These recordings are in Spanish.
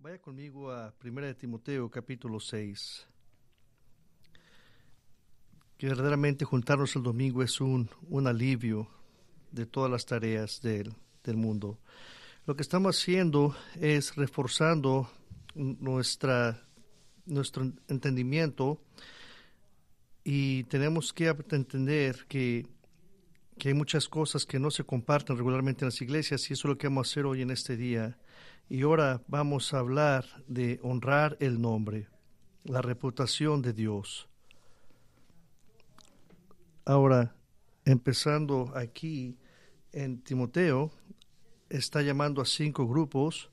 Vaya conmigo a 1 Timoteo capítulo 6. Que verdaderamente juntarnos el domingo es un, alivio de todas las tareas del, del mundo. Lo que estamos haciendo es reforzando nuestra, nuestro entendimiento y tenemos que entender que que hay muchas cosas que no se comparten regularmente en las iglesias y eso es lo que vamos a hacer hoy en este día. Y ahora vamos a hablar de honrar el nombre, la reputación de Dios. Ahora, empezando aquí en Timoteo, está llamando a cinco grupos,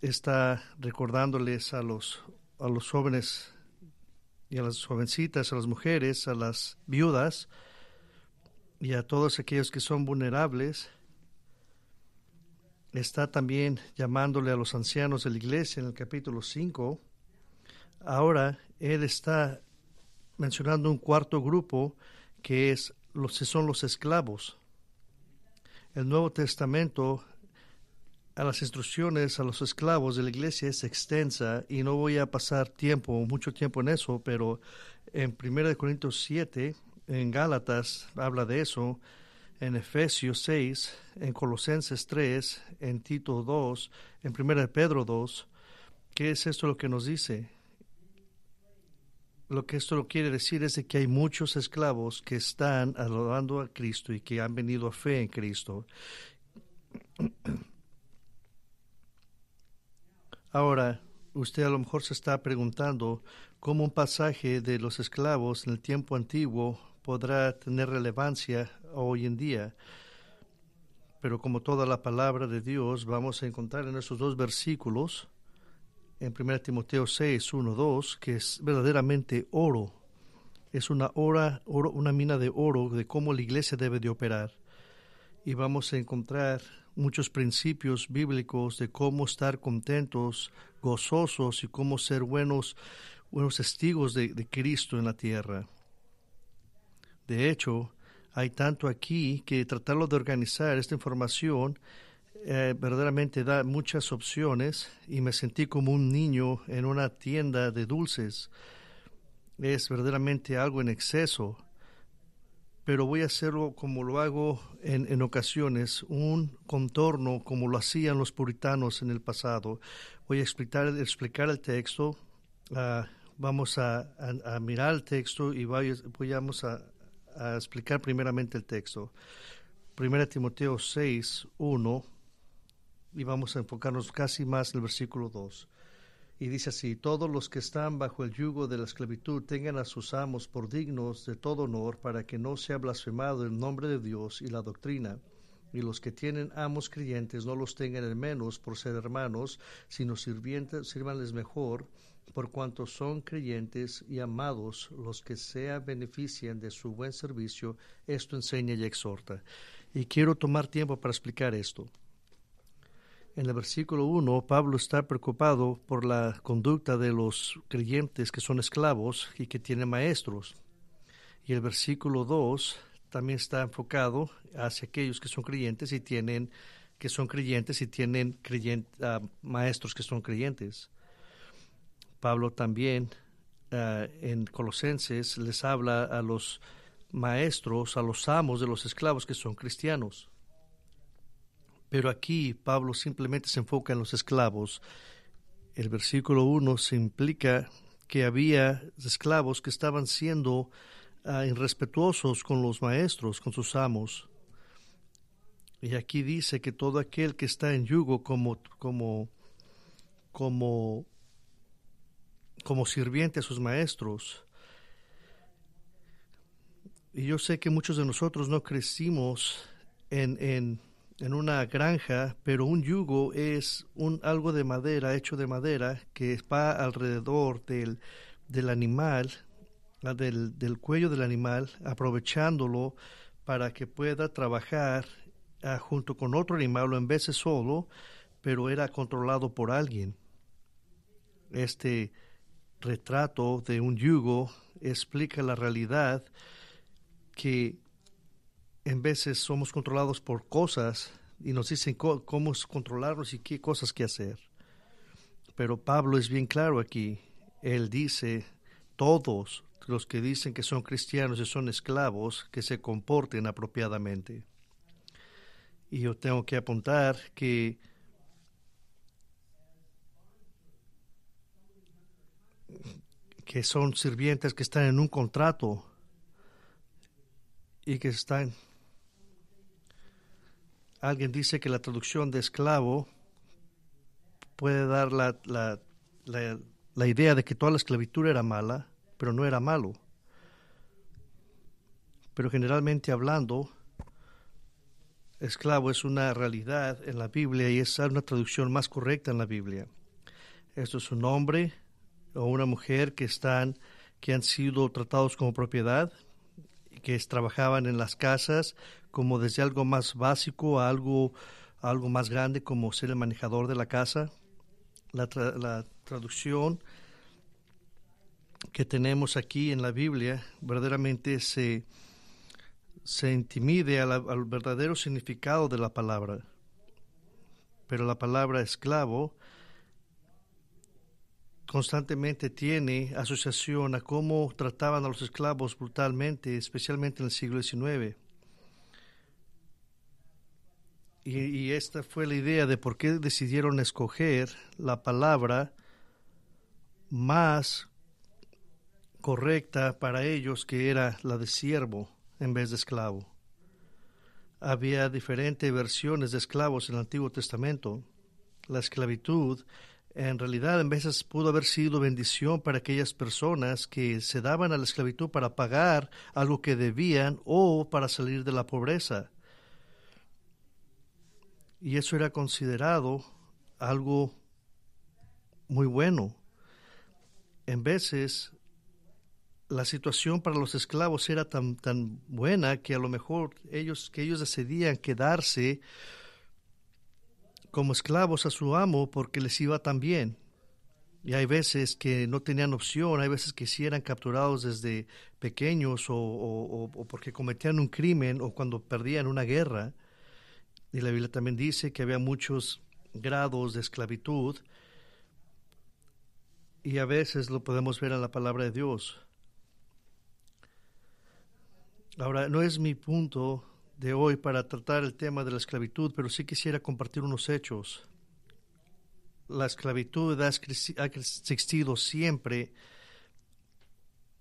está recordándoles a los, a los jóvenes y a las jovencitas, a las mujeres, a las viudas, y a todos aquellos que son vulnerables. Está también llamándole a los ancianos de la iglesia en el capítulo 5. Ahora él está mencionando un cuarto grupo que es los que son los esclavos. El Nuevo Testamento a las instrucciones a los esclavos de la iglesia es extensa y no voy a pasar tiempo, mucho tiempo en eso, pero en 1 Corintios 7 en Gálatas habla de eso, en Efesios 6, en Colosenses 3, en Tito 2, en 1 Pedro 2. ¿Qué es esto lo que nos dice? Lo que esto lo quiere decir es de que hay muchos esclavos que están adorando a Cristo y que han venido a fe en Cristo. Ahora, usted a lo mejor se está preguntando cómo un pasaje de los esclavos en el tiempo antiguo podrá tener relevancia hoy en día. Pero como toda la palabra de Dios, vamos a encontrar en esos dos versículos, en 1 Timoteo 6, 1, 2, que es verdaderamente oro. Es una, hora, una mina de oro de cómo la iglesia debe de operar. Y vamos a encontrar muchos principios bíblicos de cómo estar contentos, gozosos y cómo ser buenos, buenos testigos de Cristo en la tierra. De hecho, hay tanto aquí que tratarlo de organizar esta información eh, verdaderamente da muchas opciones y me sentí como un niño en una tienda de dulces. Es verdaderamente algo en exceso, pero voy a hacerlo como lo hago en, ocasiones, un contorno como lo hacían los puritanos en el pasado. Voy a explicar, explicar el texto, ah, vamos a, mirar el texto y vamos a, a explicar primeramente el texto. primera Timoteo 6, 1, y vamos a enfocarnos casi más en el versículo 2. Y dice así, todos los que están bajo el yugo de la esclavitud tengan a sus amos por dignos de todo honor para que no sea blasfemado el nombre de Dios y la doctrina. Y los que tienen amos creyentes no los tengan en menos por ser hermanos, sino sirvientes, mejor por cuanto son creyentes y amados los que sea benefician de su buen servicio, esto enseña y exhorta. Y quiero tomar tiempo para explicar esto. En el versículo 1, Pablo está preocupado por la conducta de los creyentes que son esclavos y que tienen maestros. Y el versículo 2 también está enfocado hacia aquellos que son creyentes y tienen que son creyentes y tienen ah, maestros que son creyentes. Pablo también eh, en Colosenses les habla a los maestros, a los amos de los esclavos que son cristianos. Pero aquí Pablo simplemente se enfoca en los esclavos. El versículo 1 se implica que había esclavos que estaban siendo ah, irrespetuosos con los maestros, con sus amos. Y aquí dice que todo aquel que está en yugo como, como, como como sirviente a sus maestros. Y yo sé que muchos de nosotros no crecimos en, en, en una granja, pero un yugo es un algo de madera, hecho de madera, que va alrededor del, del animal, ah, del, del, cuello del animal, aprovechándolo para que pueda trabajar ah, junto con otro animal, o en veces solo, pero era controlado por alguien. Este retrato de un yugo explica la realidad que en veces somos controlados por cosas y nos dicen cómo controlarlos y qué cosas que hacer. Pero Pablo es bien claro aquí. Él dice, todos los que dicen que son cristianos y son esclavos, que se comporten apropiadamente. Y yo tengo que apuntar que que son sirvientes que están en un contrato y que están... Alguien dice que la traducción de esclavo puede dar la, la, idea de que toda la esclavitud era mala, pero no era malo. Pero generalmente hablando, esclavo es una realidad en la Biblia y es una traducción más correcta en la Biblia. Esto es un nombre o una mujer que están que han sido tratados como propiedad, que trabajaban en las casas como desde algo más básico a algo, algo más grande como ser el manejador de la casa. La, traducción que tenemos aquí en la Biblia verdaderamente se, se intimide al verdadero significado de la palabra. Pero la palabra esclavo constantemente tiene asociación a cómo trataban a los esclavos brutalmente, especialmente en el siglo XIX. Y, esta fue la idea de por qué decidieron escoger la palabra más correcta para ellos, que era la de siervo en vez de esclavo. Había diferentes versiones de esclavos en el Antiguo Testamento. La esclavitud en realidad en veces pudo haber sido bendición para aquellas personas que se daban a la esclavitud para pagar algo que debían o para salir de la pobreza. Y eso era considerado algo muy bueno. En veces la situación para los esclavos era tan, tan buena que a lo mejor ellos, que ellos decidían quedarse como esclavos a su amo porque les iba tan bien. Y hay veces que no tenían opción, hay veces que si eran capturados desde pequeños o, o porque cometían un crimen o cuando perdían una guerra. Y la Biblia también dice que había muchos grados de esclavitud y a veces lo podemos ver en la palabra de Dios. Ahora, no es mi punto de hoy para tratar el tema de la esclavitud, pero sí quisiera compartir unos hechos. La esclavitud ha existido siempre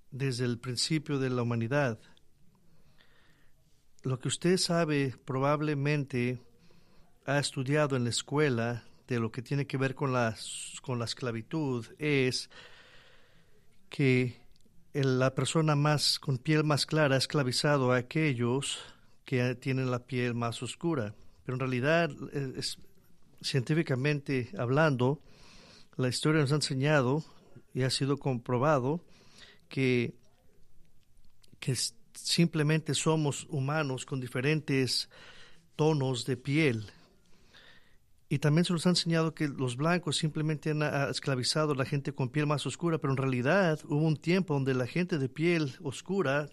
desde el principio de la humanidad. Lo que usted sabe probablemente ha estudiado en la escuela de lo que tiene que ver con la, con la esclavitud es que la persona más con piel más clara ha esclavizado a aquellos que tienen la piel más oscura. Pero en realidad, eh, científicamente hablando, la historia nos ha enseñado y ha sido comprobado que, que simplemente somos humanos con diferentes tonos de piel. Y también se nos ha enseñado que los blancos simplemente han esclavizado a la gente con piel más oscura, pero en realidad hubo un tiempo donde la gente de piel oscura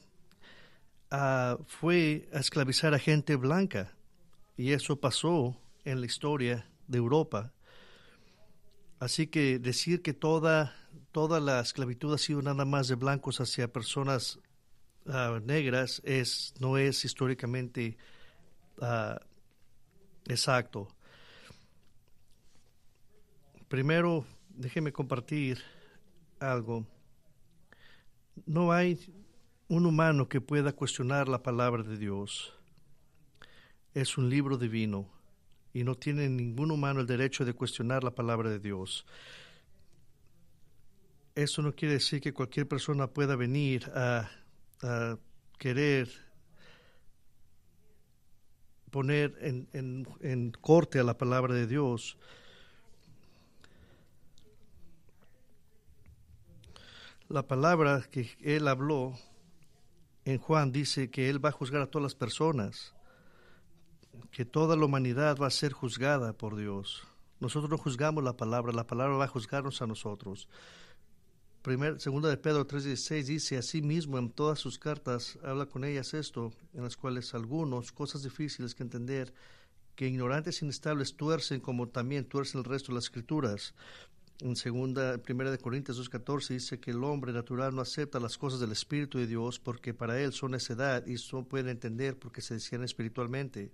Ah, fue a esclavizar a gente blanca. Y eso pasó en la historia de Europa. Así que decir que toda, toda la esclavitud ha sido nada más de blancos hacia personas ah, negras es, no es históricamente ah, exacto. Primero, déjeme compartir algo. No hay un humano que pueda cuestionar la palabra de Dios. Es un libro divino y no tiene ningún humano el derecho de cuestionar la palabra de Dios. Eso no quiere decir que cualquier persona pueda venir a, querer poner en, en corte a la palabra de Dios. La palabra que él habló en Juan dice que Él va a juzgar a todas las personas, que toda la humanidad va a ser juzgada por Dios. Nosotros no juzgamos la palabra, la palabra va a juzgarnos a nosotros. segunda de Pedro 3:16 dice, así mismo en todas sus cartas habla con ellas esto, en las cuales algunos, cosas difíciles que entender, que ignorantes e inestables tuercen como también tuercen el resto de las escrituras, en segunda, primera de Corintios 2.14 dice que el hombre natural no acepta las cosas del Espíritu de Dios porque para él son necedad y no pueden entender porque se decían espiritualmente.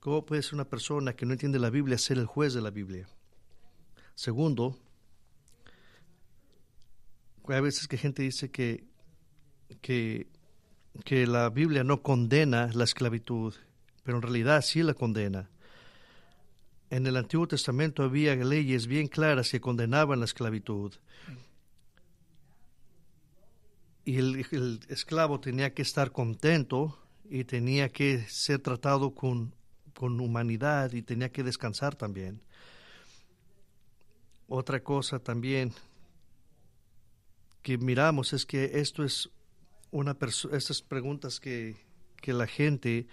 ¿Cómo puede ser una persona que no entiende la Biblia ser el juez de la Biblia? Segundo, hay veces que gente dice que, que, que la Biblia no condena la esclavitud, pero en realidad sí la condena. En el Antiguo Testamento había leyes bien claras que condenaban la esclavitud. Y el, esclavo tenía que estar contento y tenía que ser tratado con, humanidad y tenía que descansar también. Otra cosa también que miramos es que esto es una estas preguntas que, que la gente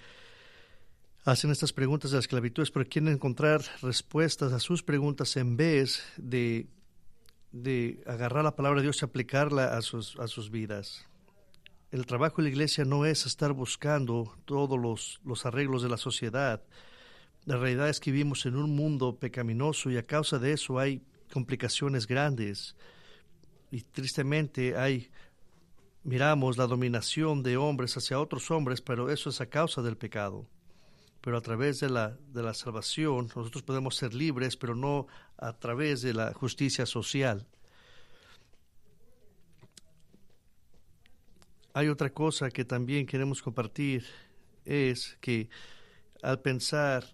hacen estas preguntas de la esclavitud es porque quieren encontrar respuestas a sus preguntas en vez de, de agarrar la palabra de Dios y aplicarla a sus, vidas. El trabajo de la iglesia no es estar buscando todos los, los arreglos de la sociedad. La realidad es que vivimos en un mundo pecaminoso y a causa de eso hay complicaciones grandes. Y tristemente hay miramos la dominación de hombres hacia otros hombres, pero eso es a causa del pecado pero a través de la, de la salvación nosotros podemos ser libres, pero no a través de la justicia social. Hay otra cosa que también queremos compartir, es que al pensar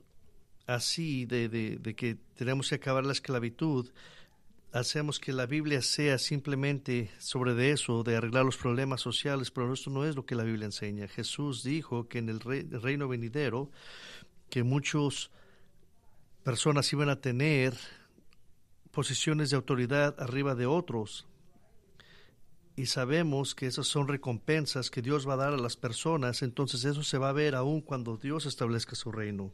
así de, de que tenemos que acabar la esclavitud, hacemos que la Biblia sea simplemente sobre de eso, de arreglar los problemas sociales, pero esto no es lo que la Biblia enseña. Jesús dijo que en el, reino venidero, que muchas personas iban a tener posiciones de autoridad arriba de otros. Y sabemos que esas son recompensas que Dios va a dar a las personas, entonces eso se va a ver aún cuando Dios establezca su reino.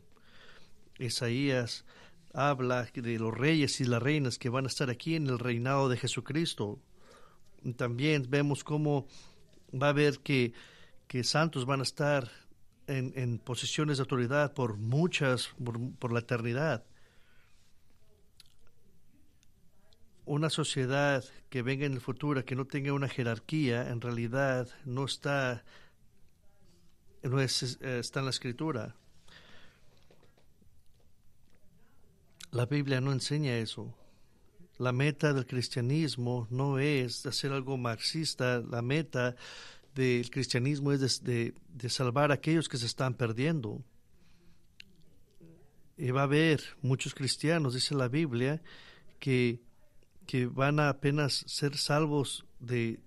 Isaías habla de los reyes y las reinas que van a estar aquí en el reinado de Jesucristo. También vemos cómo va a haber que, santos van a estar en, posiciones de autoridad por muchas, por, la eternidad. Una sociedad que venga en el futuro, que no tenga una jerarquía, en realidad no está, no está en la escritura La Biblia no enseña eso. La meta del cristianismo no es hacer algo marxista, la meta del cristianismo es de, salvar a aquellos que se están perdiendo. Y va a haber muchos cristianos, dice la Biblia, que, que van a apenas ser salvos de,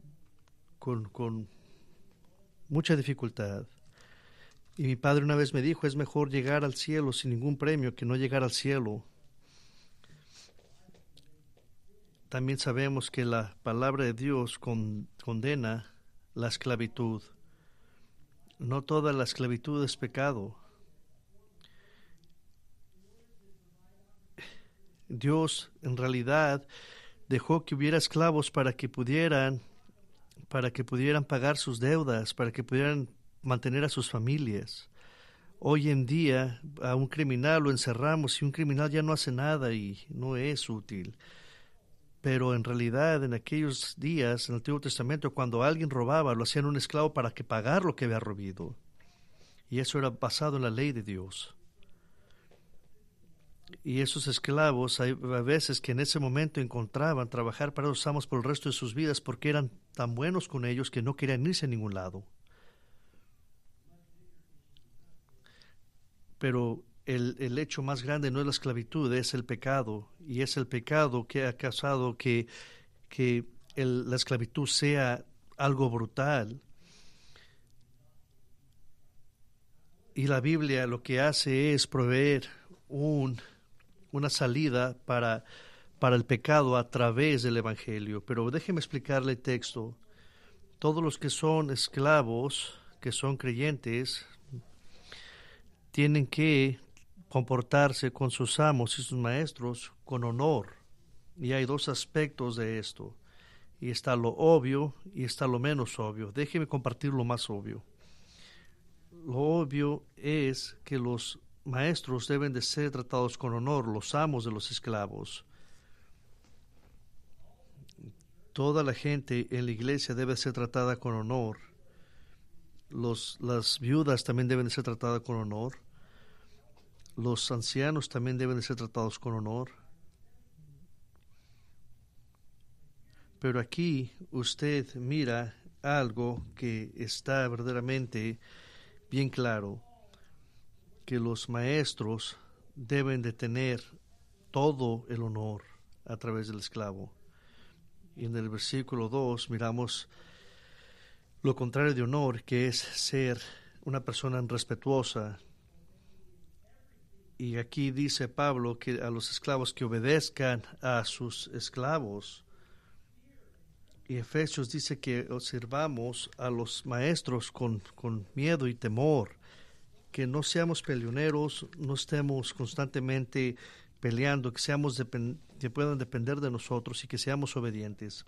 con mucha dificultad. Y mi padre una vez me dijo, es mejor llegar al cielo sin ningún premio que no llegar al cielo también sabemos que la palabra de Dios condena la esclavitud. No toda la esclavitud es pecado. Dios en realidad dejó que hubiera esclavos para que pudieran para que pudieran pagar sus deudas, para que pudieran mantener a sus familias. Hoy en día a un criminal lo encerramos y un criminal ya no hace nada y no es útil pero en realidad en aquellos días, en el Antiguo Testamento, cuando alguien robaba, lo hacían un esclavo para que pagar lo que había robado. Y eso era basado en la ley de Dios. Y esos esclavos, hay a veces que en ese momento encontraban trabajar para los amos por el resto de sus vidas porque eran tan buenos con ellos que no querían irse a ningún lado. Pero el, hecho más grande no es la esclavitud, es el pecado. Y es el pecado que ha causado que, que la esclavitud sea algo brutal. Y la Biblia lo que hace es proveer un, una salida para, para el pecado a través del Evangelio. Pero déjeme explicarle el texto. Todos los que son esclavos, que son creyentes, tienen que comportarse con sus amos y sus maestros con honor. Y hay dos aspectos de esto. Y está lo obvio y está lo menos obvio. Déjeme compartir lo más obvio. Lo obvio es que los maestros deben de ser tratados con honor, los amos de los esclavos. Toda la gente en la iglesia debe ser tratada con honor. Los, las viudas también deben de ser tratadas con honor los ancianos también deben de ser tratados con honor. Pero aquí usted mira algo que está verdaderamente bien claro, que los maestros deben de tener todo el honor a través del esclavo. Y en el versículo 2 miramos lo contrario de honor, que es ser una persona respetuosa, y aquí dice Pablo que a los esclavos que obedezcan a sus esclavos. Y Efesios dice que observamos a los maestros con, miedo y temor, que no seamos peleoneros, no estemos constantemente peleando, que, seamos que puedan depender de nosotros y que seamos obedientes.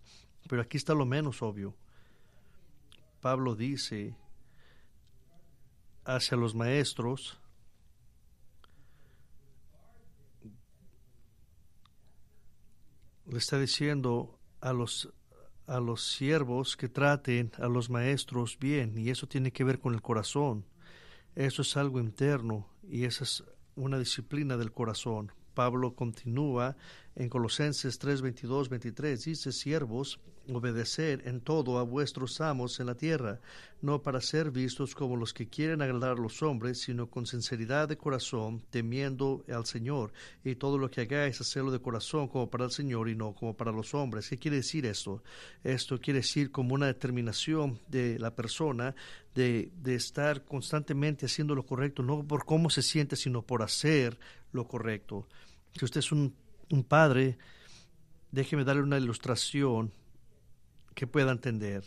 Pero aquí está lo menos obvio. Pablo dice hacia los maestros, le está diciendo a los a los siervos que traten a los maestros bien, y eso tiene que ver con el corazón. Eso es algo interno y esa es una disciplina del corazón. Pablo continúa en Colosenses 3, 22, 23 dice, siervos, obedecer en todo a vuestros amos en la tierra, no para ser vistos como los que quieren agradar a los hombres, sino con sinceridad de corazón, temiendo al Señor. Y todo lo que hagáis, hacerlo de corazón como para el Señor y no como para los hombres. ¿Qué quiere decir esto? Esto quiere decir como una determinación de la persona de, de estar constantemente haciendo lo correcto, no por cómo se siente, sino por hacer lo correcto. Si usted es un un padre, déjeme darle una ilustración que pueda entender.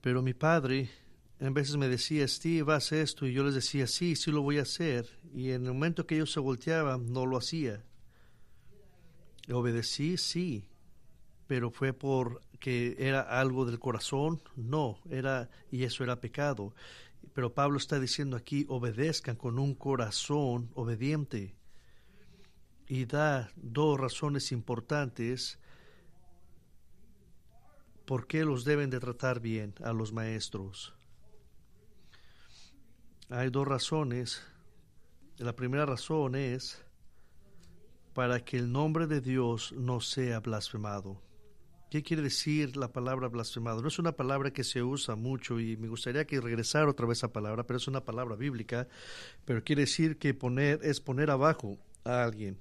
Pero mi padre en veces me decía, Steve, haz esto, y yo les decía, sí, sí lo voy a hacer. Y en el momento que ellos se volteaban, no lo hacía. Obedecí, sí, pero fue porque era algo del corazón, no, era, y eso era pecado. Pero Pablo está diciendo aquí, obedezcan con un corazón obediente y da dos razones importantes por qué los deben de tratar bien a los maestros. Hay dos razones. La primera razón es para que el nombre de Dios no sea blasfemado. ¿Qué quiere decir la palabra blasfemado? No es una palabra que se usa mucho y me gustaría que regresara otra vez a palabra, pero es una palabra bíblica, pero quiere decir que poner es poner abajo a alguien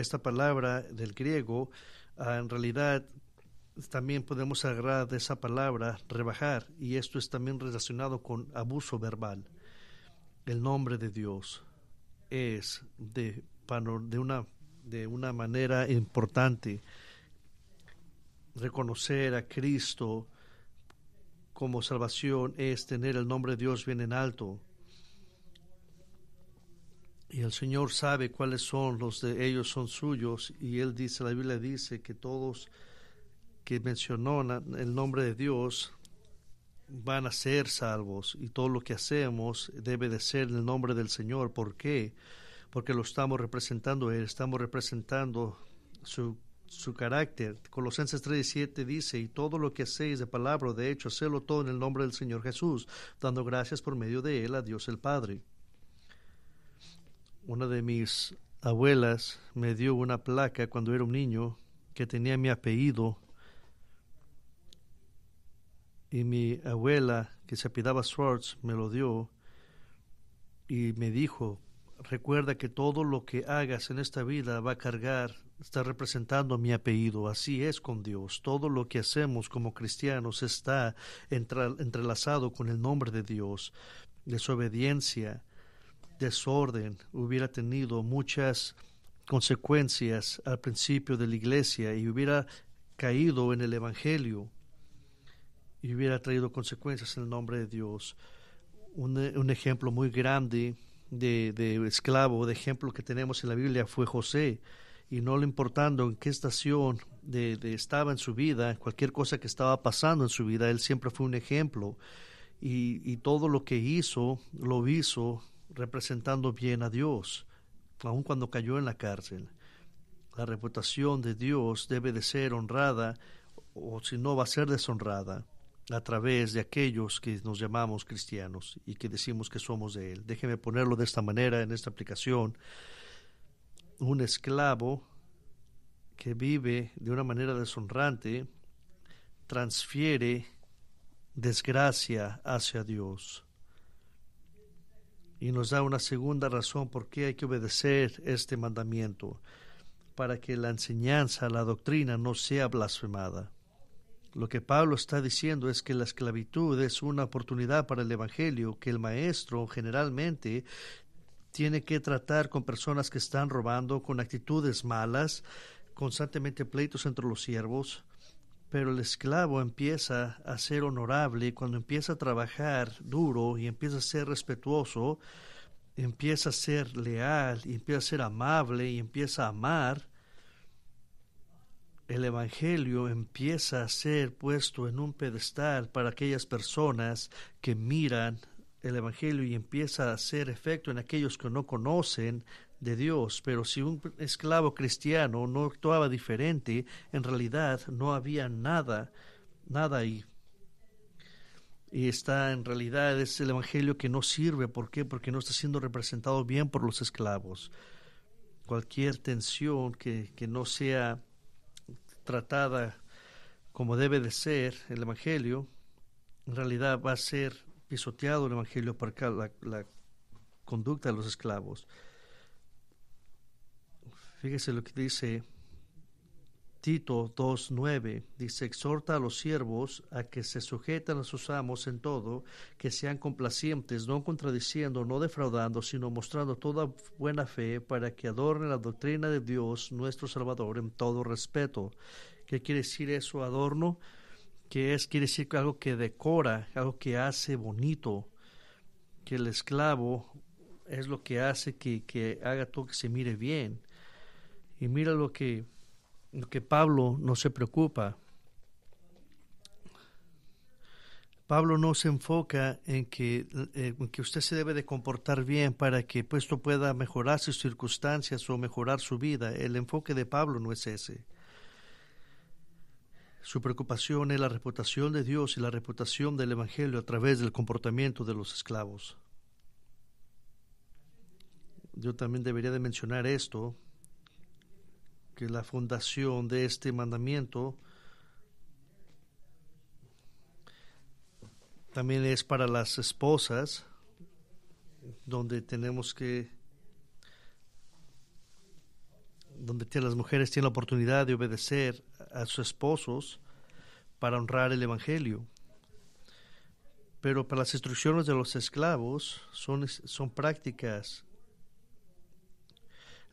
esta palabra del griego, ah, en realidad también podemos agarrar de esa palabra rebajar, y esto es también relacionado con abuso verbal. El nombre de Dios es de, de, una, de una manera importante reconocer a Cristo como salvación es tener el nombre de Dios bien en alto y el Señor sabe cuáles son los de ellos son suyos y él dice, la Biblia dice que todos que mencionó el nombre de Dios van a ser salvos y todo lo que hacemos debe de ser en el nombre del Señor. ¿Por qué? Porque lo estamos representando Él, estamos representando su, su carácter. Colosenses 3:7 dice, y todo lo que hacéis de palabra o de hecho, hacedlo todo en el nombre del Señor Jesús, dando gracias por medio de Él a Dios el Padre. Una de mis abuelas me dio una placa cuando era un niño que tenía mi apellido. Y mi abuela, que se apellidaba Schwartz, me lo dio y me dijo, recuerda que todo lo que hagas en esta vida va a cargar, está representando mi apellido. Así es con Dios. Todo lo que hacemos como cristianos está entrelazado con el nombre de Dios. Desobediencia, desorden hubiera tenido muchas consecuencias al principio de la iglesia y hubiera caído en el Evangelio y hubiera traído consecuencias en el nombre de Dios. Un, ejemplo muy grande de, esclavo, de ejemplo que tenemos en la Biblia fue José, y no le importando en qué estación de, estaba en su vida, cualquier cosa que estaba pasando en su vida, él siempre fue un ejemplo. Y, y todo lo que hizo, lo hizo representando bien a Dios, aun cuando cayó en la cárcel. La reputación de Dios debe de ser honrada o si no va a ser deshonrada a través de aquellos que nos llamamos cristianos y que decimos que somos de Él. Déjeme ponerlo de esta manera en esta aplicación. Un esclavo que vive de una manera deshonrante transfiere desgracia hacia Dios y nos da una segunda razón por qué hay que obedecer este mandamiento, para que la enseñanza, la doctrina no sea blasfemada. Lo que Pablo está diciendo es que la esclavitud es una oportunidad para el Evangelio, que el maestro generalmente tiene que tratar con personas que están robando, con actitudes malas, constantemente pleitos entre los siervos, pero el esclavo empieza a ser honorable cuando empieza a trabajar duro y empieza a ser respetuoso, empieza a ser leal y empieza a ser amable y empieza a amar. El Evangelio empieza a ser puesto en un pedestal para aquellas personas que miran el Evangelio y empieza a hacer efecto en aquellos que no conocen de Dios, pero si un esclavo cristiano no actuaba diferente, en realidad no había nada, nada ahí. Y está en realidad es el evangelio que no sirve, ¿por qué? Porque no está siendo representado bien por los esclavos. Cualquier tensión que, no sea tratada como debe de ser el evangelio, en realidad va a ser pisoteado el evangelio para la conducta de los esclavos. Fíjese lo que dice Tito 2.9 dice, exhorta a los siervos a que se sujeten a sus amos en todo, que sean complacientes, no contradiciendo, no defraudando, sino mostrando toda buena fe para que adorne la doctrina de Dios nuestro Salvador en todo respeto. ¿Qué quiere decir eso, adorno? Que es, quiere decir algo que decora, algo que hace bonito, que el esclavo es lo que hace que, que haga todo que se mire bien y mira lo que, que Pablo no se preocupa. Pablo no se enfoca en que, eh, usted se debe de comportar bien para que puesto pues, pueda mejorar sus circunstancias o mejorar su vida. El enfoque de Pablo no es ese. Su preocupación es la reputación de Dios y la reputación del Evangelio a través del comportamiento de los esclavos. Yo también debería de mencionar esto que la fundación de este mandamiento también es para las esposas, donde tenemos que, donde las mujeres tienen la oportunidad de obedecer a sus esposos para honrar el Evangelio. Pero para las instrucciones de los esclavos son, son prácticas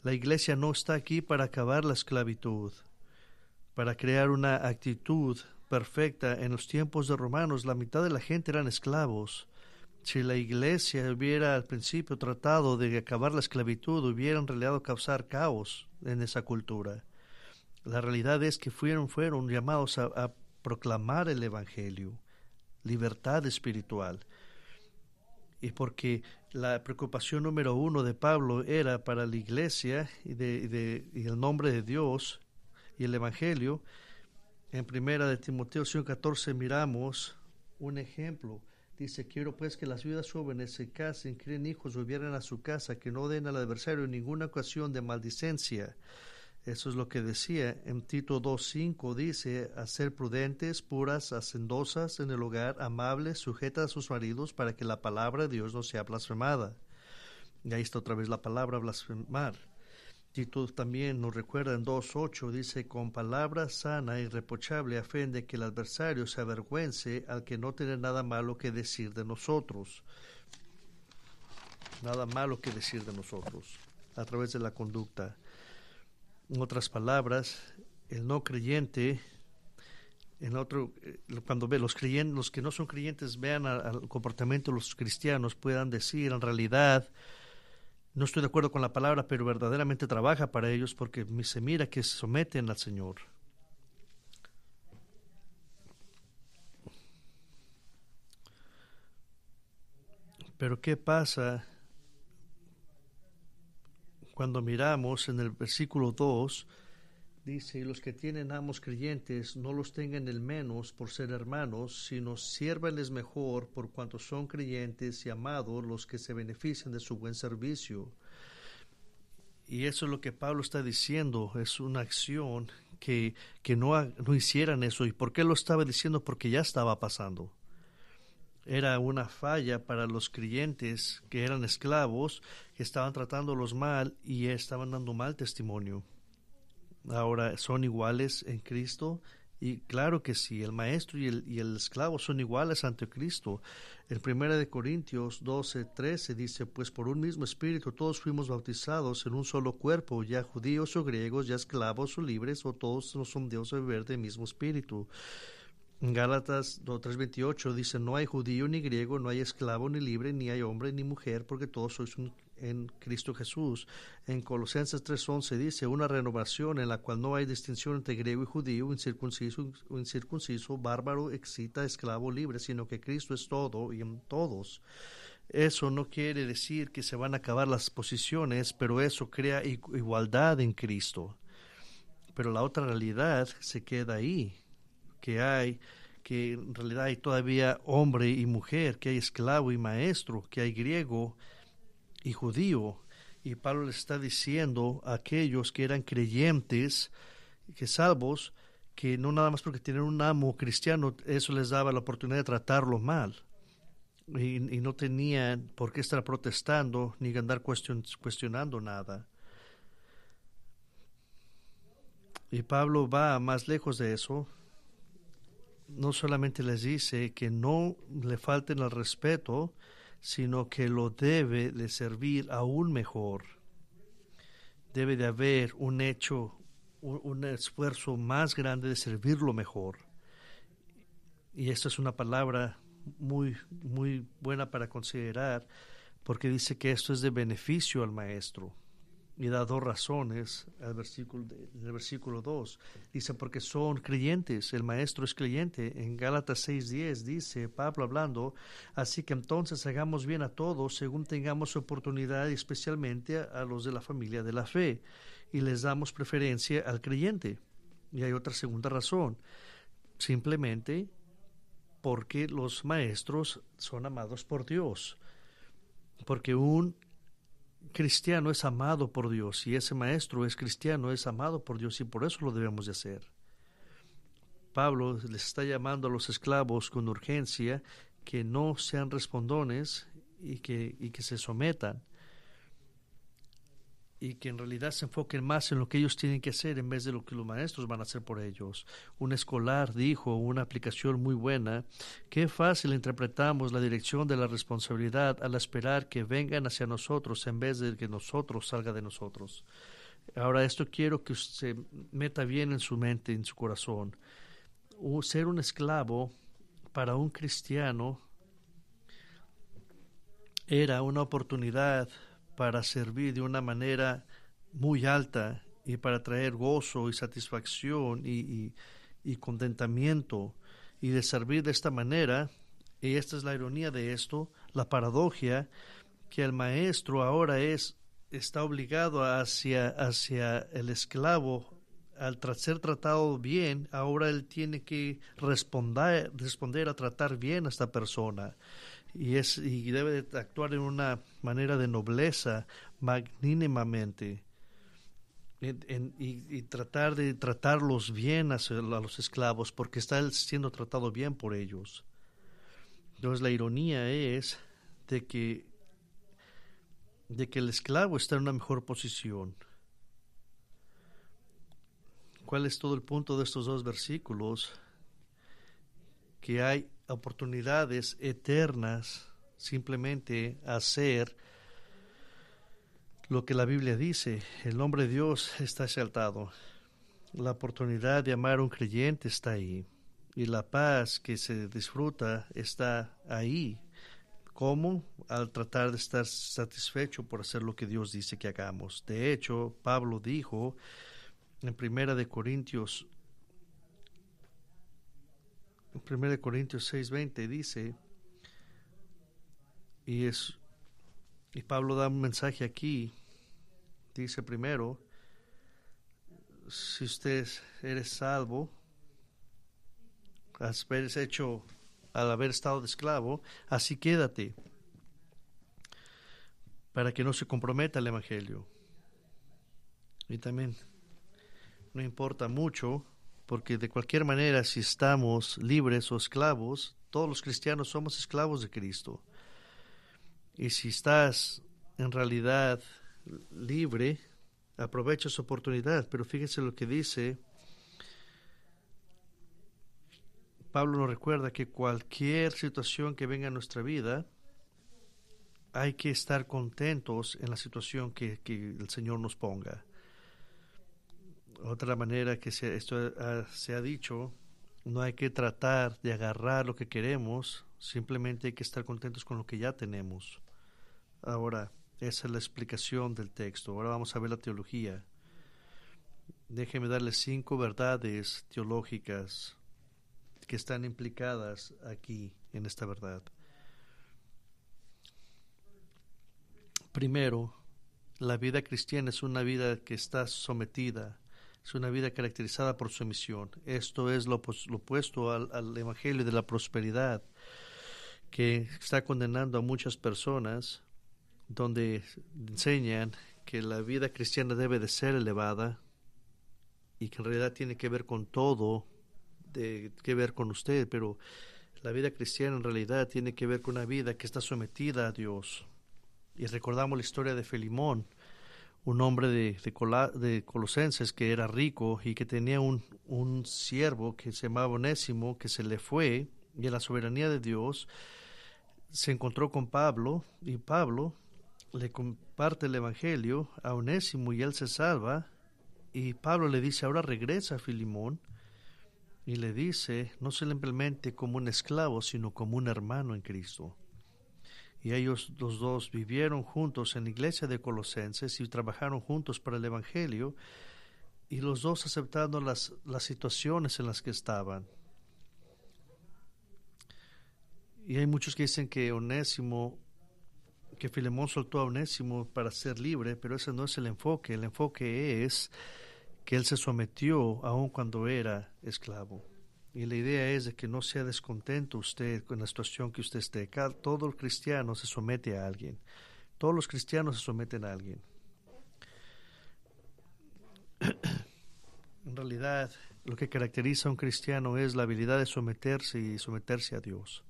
la iglesia no está aquí para acabar la esclavitud, para crear una actitud perfecta. En los tiempos de romanos la mitad de la gente eran esclavos. Si la iglesia hubiera al principio tratado de acabar la esclavitud, hubieran en realidad causar caos en esa cultura. La realidad es que fueron, fueron llamados a proclamar el Evangelio, libertad espiritual. Y porque la preocupación número uno de Pablo era para la iglesia y, el nombre de Dios y el Evangelio. En primera de Timoteo 114 miramos un ejemplo. Dice, quiero pues que las viudas jóvenes se casen, creen hijos, volvieran a su casa, que no den al adversario ninguna ocasión de maldicencia. Eso es lo que decía en Tito 2.5, dice, a ser prudentes, puras, hacendosas en el hogar, amables, sujetas a sus maridos, para que la palabra de Dios no sea blasfemada. Y ahí está otra vez la palabra blasfemar. Tito también nos recuerda en 2.8, dice, con palabra sana y reprochable afende que el adversario se avergüence al que no tiene nada malo que decir de nosotros. Nada malo que decir de nosotros a través de la conducta. En otras palabras, el no creyente, en otro, eh, cuando ve los creyentes, los que no son creyentes vean al comportamiento de los cristianos, puedan decir en realidad, no estoy de acuerdo con la palabra, pero verdaderamente trabaja para ellos porque se mira que se someten al Señor. Pero ¿qué pasa cuando miramos en el versículo 2, dice, y los que tienen amos creyentes no los tengan el menos por ser hermanos, sino siérvanles mejor por cuanto son creyentes y amados los que se benefician de su buen servicio. Y eso es lo que Pablo está diciendo, es una acción que, no, no hicieran eso. ¿Y por qué lo estaba diciendo? Porque ya estaba pasando era una falla para los creyentes que eran esclavos, que estaban tratándolos mal y estaban dando mal testimonio. Ahora son iguales en Cristo y claro que sí, el maestro y el, esclavo son iguales ante Cristo. En 1 Corintios 12, dice, pues por un mismo espíritu todos fuimos bautizados en un solo cuerpo, ya judíos o griegos, ya esclavos o libres, o todos no son Dios de ver del mismo espíritu. Gálatas 3:28 dice, no hay judío ni griego, no hay esclavo ni libre, ni hay hombre ni mujer, porque todos sois un, en Cristo Jesús. En Colosenses 3:11 dice, una renovación en la cual no hay distinción entre griego y judío, incircunciso o incircunciso, bárbaro, excita, esclavo, libre, sino que Cristo es todo y en todos. Eso no quiere decir que se van a acabar las posiciones, pero eso crea igualdad en Cristo. Pero la otra realidad se queda ahí que hay, que en realidad hay todavía hombre y mujer, que hay esclavo y maestro, que hay griego y judío. Y Pablo les está diciendo a aquellos que eran creyentes, que salvos, que no nada más porque tienen un amo cristiano, eso les daba la oportunidad de tratarlo mal. Y, no tenían por qué estar protestando ni andar cuestionando nada. Y Pablo va más lejos de eso no solamente les dice que no le falten al respeto, sino que lo debe de servir aún mejor. Debe de haber un hecho, un, esfuerzo más grande de servirlo mejor. Y esta es una palabra muy, muy buena para considerar, porque dice que esto es de beneficio al maestro y da dos razones al versículo, versículo 2. Dice, porque son creyentes, el maestro es creyente. En Gálatas 6.10 dice Pablo hablando, así que entonces hagamos bien a todos según tengamos oportunidad, especialmente a los de la familia de la fe, y les damos preferencia al creyente. Y hay otra segunda razón, simplemente porque los maestros son amados por Dios. Porque un cristiano es amado por Dios y ese maestro es cristiano, es amado por Dios y por eso lo debemos de hacer. Pablo les está llamando a los esclavos con urgencia que no sean respondones y que, y que se sometan y que en realidad se enfoquen más en lo que ellos tienen que hacer en vez de lo que los maestros van a hacer por ellos. Un escolar dijo una aplicación muy buena, qué fácil interpretamos la dirección de la responsabilidad al esperar que vengan hacia nosotros en vez de que nosotros salga de nosotros. Ahora esto quiero que se meta bien en su mente, en su corazón. O ser un esclavo para un cristiano era una oportunidad para servir de una manera muy alta y para traer gozo y satisfacción y, contentamiento y de servir de esta manera, y esta es la ironía de esto, la paradoja, que el maestro ahora es, está obligado hacia, hacia el esclavo, al ser tratado bien, ahora él tiene que responder, responder a tratar bien a esta persona y, es, y debe actuar en una manera de nobleza magnínimamente y, tratar de tratarlos bien a, a los esclavos porque está siendo tratado bien por ellos. Entonces la ironía es de que, de que el esclavo está en una mejor posición. ¿Cuál es todo el punto de estos dos versículos? Que hay oportunidades eternas simplemente hacer lo que la Biblia dice. El nombre de Dios está exaltado. La oportunidad de amar a un creyente está ahí. Y la paz que se disfruta está ahí. ¿Cómo? Al tratar de estar satisfecho por hacer lo que Dios dice que hagamos. De hecho, Pablo dijo en Primera de Corintios 1 Corintios 6:20 dice, y, es, y Pablo da un mensaje aquí, dice primero, si usted eres salvo, has hecho al haber estado de esclavo, así quédate, para que no se comprometa el Evangelio. Y también no importa mucho porque de cualquier manera, si estamos libres o esclavos, todos los cristianos somos esclavos de Cristo. Y si estás en realidad libre, aprovecha esa oportunidad. Pero fíjese lo que dice. Pablo nos recuerda que cualquier situación que venga a nuestra vida, hay que estar contentos en la situación que el Señor nos ponga otra manera que se, esto se ha dicho, no hay que tratar de agarrar lo que queremos, simplemente hay que estar contentos con lo que ya tenemos. Ahora, esa es la explicación del texto. Ahora vamos a ver la teología. Déjeme darles cinco verdades teológicas que están implicadas aquí en esta verdad. Primero, la vida cristiana es una vida que está sometida es una vida caracterizada por su misión... Esto es lo, opuesto al, Evangelio de la prosperidad, que está condenando a muchas personas, donde enseñan que la vida cristiana debe de ser elevada y que en realidad tiene que ver con todo, de, que ver con usted, pero la vida cristiana en realidad tiene que ver con una vida que está sometida a Dios. Y recordamos la historia de Felimón, un hombre de, Colosenses que era rico y que tenía un, un siervo que se llamaba Onésimo, que se le fue y en la soberanía de Dios se encontró con Pablo y Pablo le comparte el Evangelio a Onésimo y él se salva y Pablo le dice ahora regresa a Filimón y le dice no simplemente como un esclavo sino como un hermano en Cristo y ellos los dos vivieron juntos en la iglesia de Colosenses y trabajaron juntos para el Evangelio y los dos aceptando las, las situaciones en las que estaban. Y hay muchos que dicen que Onésimo, que Filemón soltó a Onésimo para ser libre, pero ese no es el enfoque. El enfoque es que él se sometió aun cuando era esclavo. Y la idea es de que no sea descontento usted con la situación que usted esté. Cada, todo el cristiano se somete a alguien. Todos los cristianos se someten a alguien. en realidad, lo que caracteriza a un cristiano es la habilidad de someterse y someterse a Dios.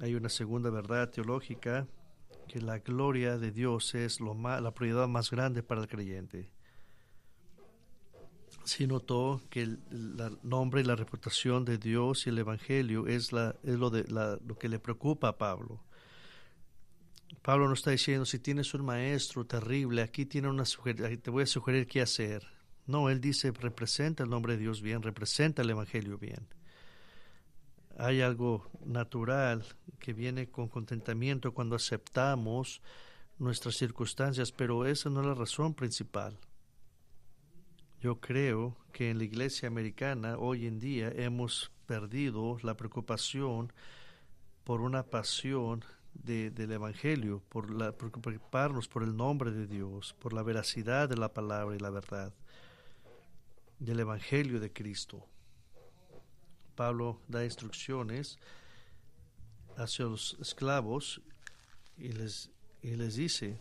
Hay una segunda verdad teológica que la gloria de Dios es la prioridad más grande para el creyente sí notó que el, nombre y la reputación de Dios y el Evangelio es, la, es lo, de, lo que le preocupa a Pablo. Pablo no está diciendo, si tienes un maestro terrible, aquí tiene una te voy a sugerir qué hacer. No, él dice, representa el nombre de Dios bien, representa el Evangelio bien. Hay algo natural que viene con contentamiento cuando aceptamos nuestras circunstancias, pero esa no es la razón principal. Yo creo que en la iglesia americana hoy en día hemos perdido la preocupación por una pasión del Evangelio, por, la, preocuparnos por el nombre de Dios, por la veracidad de la palabra y la verdad, del Evangelio de Cristo. Pablo da instrucciones hacia los esclavos y les, y les dice,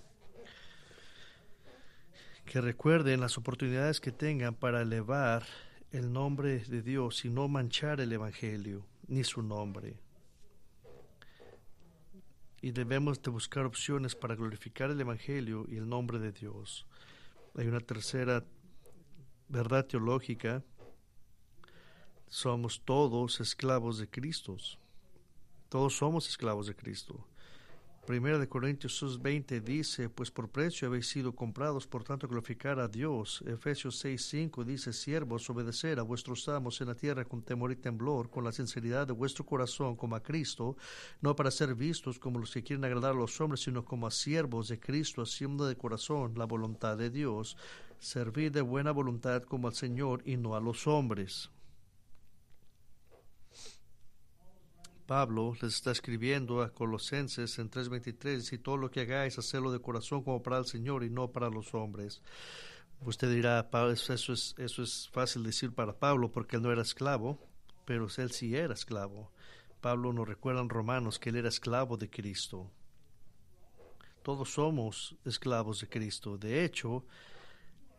que recuerden las oportunidades que tengan para elevar el nombre de Dios y no manchar el Evangelio ni su nombre. Y debemos de buscar opciones para glorificar el Evangelio y el nombre de Dios. Hay una tercera verdad teológica. Somos todos esclavos de Cristo. Todos somos esclavos de Cristo. Primera de Corintios 20 dice, pues por precio habéis sido comprados, por tanto glorificar a Dios. Efesios 6:5 dice, siervos, obedecer a vuestros amos en la tierra con temor y temblor, con la sinceridad de vuestro corazón como a Cristo, no para ser vistos como los que quieren agradar a los hombres, sino como a siervos de Cristo, haciendo de corazón la voluntad de Dios. Servir de buena voluntad como al Señor y no a los hombres. Pablo les está escribiendo a Colosenses en 3:23, y todo lo que hagáis, hacedlo de corazón como para el Señor y no para los hombres. Usted dirá, eso es, eso es fácil decir para Pablo porque él no era esclavo, pero él sí era esclavo. Pablo nos recuerda en Romanos que él era esclavo de Cristo. Todos somos esclavos de Cristo. De hecho,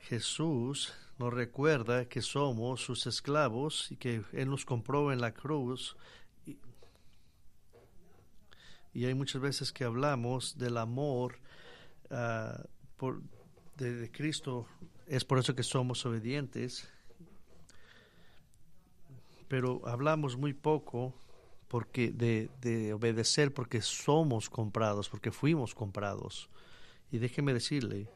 Jesús nos recuerda que somos sus esclavos y que Él nos compró en la cruz y hay muchas veces que hablamos del amor ah, de, Cristo, es por eso que somos obedientes, pero hablamos muy poco porque de, de obedecer porque somos comprados, porque fuimos comprados. Y déjeme decirle,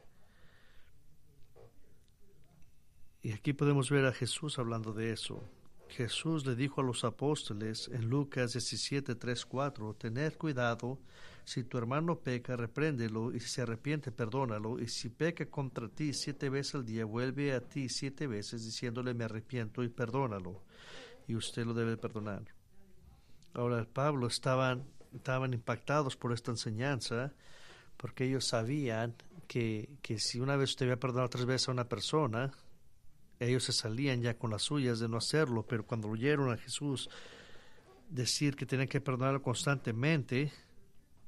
y aquí podemos ver a Jesús hablando de eso. Jesús le dijo a los apóstoles en Lucas 17, 3, 4, Tened cuidado, si tu hermano peca, repréndelo, y si se arrepiente, perdónalo, y si peca contra ti siete veces al día, vuelve a ti siete veces diciéndole, me arrepiento y perdónalo, y usted lo debe perdonar. Ahora, Pablo estaban, estaban impactados por esta enseñanza, porque ellos sabían que, que si una vez usted había perdonado tres veces a una persona, ellos se salían ya con las suyas de no hacerlo, pero cuando oyeron a Jesús decir que tenían que perdonar constantemente,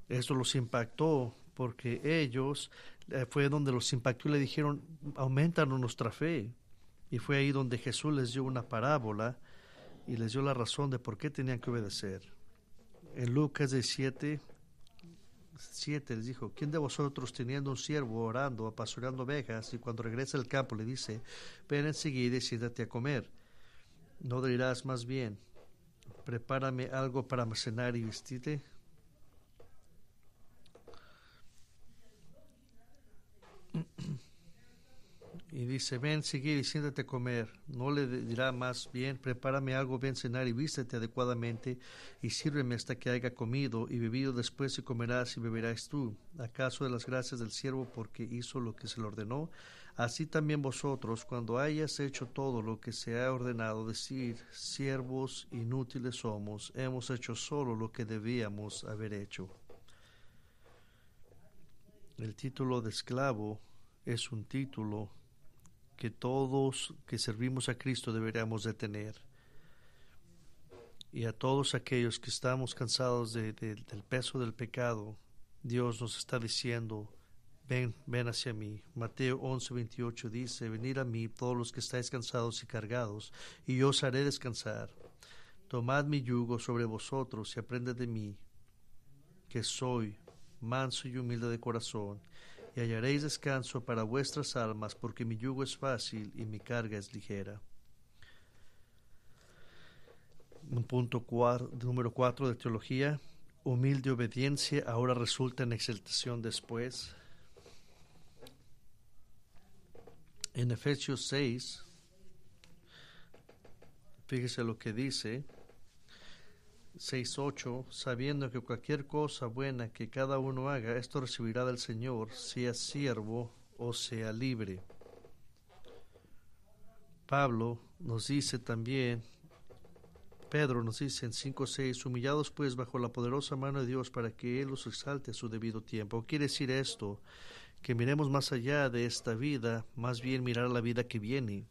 eso los impactó porque ellos eh, fue donde los impactó y le dijeron, aumentanos nuestra fe. Y fue ahí donde Jesús les dio una parábola y les dio la razón de por qué tenían que obedecer. En Lucas 17, 7 les dijo, ¿quién de vosotros teniendo un siervo orando, apasurando ovejas, y cuando regresa al campo le dice, ven enseguida y siéntate a comer? ¿No dirás más bien, prepárame algo para almacenar y vestirte? y dice, ven, sigue y siéntate a comer. No le dirá más bien, prepárame algo, ven cenar y vístete adecuadamente y sírveme hasta que haya comido y bebido después y comerás y beberás tú. ¿Acaso de las gracias del siervo porque hizo lo que se le ordenó? Así también vosotros, cuando hayas hecho todo lo que se ha ordenado, decir, siervos inútiles somos, hemos hecho solo lo que debíamos haber hecho. El título de esclavo es un título que todos que servimos a Cristo deberíamos de tener. Y a todos aquellos que estamos cansados del peso del pecado, Dios nos está diciendo, ven, ven hacia mí. Mateo 11, dice, venid a mí todos los que estáis cansados y cargados, y yo os haré descansar. Tomad mi yugo sobre vosotros y aprended de mí, que soy manso y humilde de corazón, y hallaréis descanso para vuestras almas, porque mi yugo es fácil y mi carga es ligera. Un punto número 4 de teología, humilde obediencia ahora resulta en exaltación después. En Efesios 6, fíjese lo que dice, 6.8, sabiendo que cualquier cosa buena que cada uno haga, esto recibirá del Señor, sea siervo o sea libre. Pablo nos dice también, Pedro nos dice en 5.6, humillados pues bajo la poderosa mano de Dios para que Él los exalte a su debido tiempo. Quiere decir esto, que miremos más allá de esta vida, más bien mirar la vida que viene.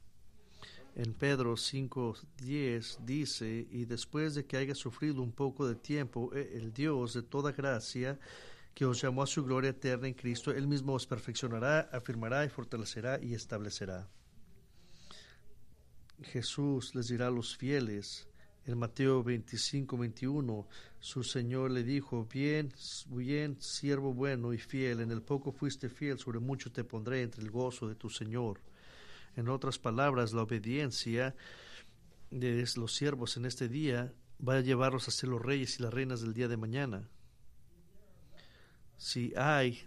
En Pedro 5:10 dice, y después de que haya sufrido un poco de tiempo, eh, el Dios de toda gracia, que os llamó a su gloria eterna en Cristo, Él mismo os perfeccionará, afirmará y fortalecerá y establecerá. Jesús les dirá a los fieles, en Mateo 25, 21, su Señor le dijo, bien, bien, siervo bueno y fiel, en el poco fuiste fiel, sobre mucho te pondré entre el gozo de tu Señor. En otras palabras, la obediencia de los siervos en este día va a llevarlos a ser los reyes y las reinas del día de mañana. Si hay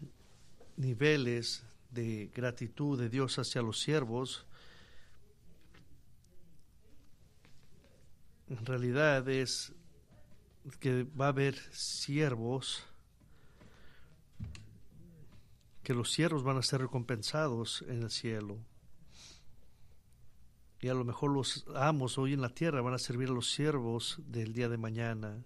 niveles de gratitud de Dios hacia los siervos, en realidad es que va a haber siervos, que los siervos van a ser recompensados en el cielo y a lo mejor los amos hoy en la tierra van a servir a los siervos del día de mañana.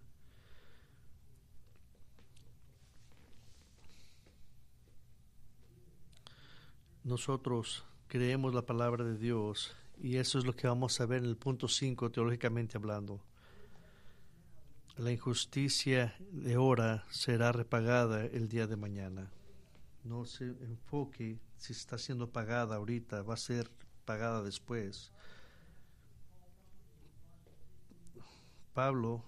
Nosotros creemos la palabra de Dios y eso es lo que vamos a ver en el punto 5 teológicamente hablando. La injusticia de ahora será repagada el día de mañana. No se enfoque si está siendo pagada ahorita, va a ser pagada después. Pablo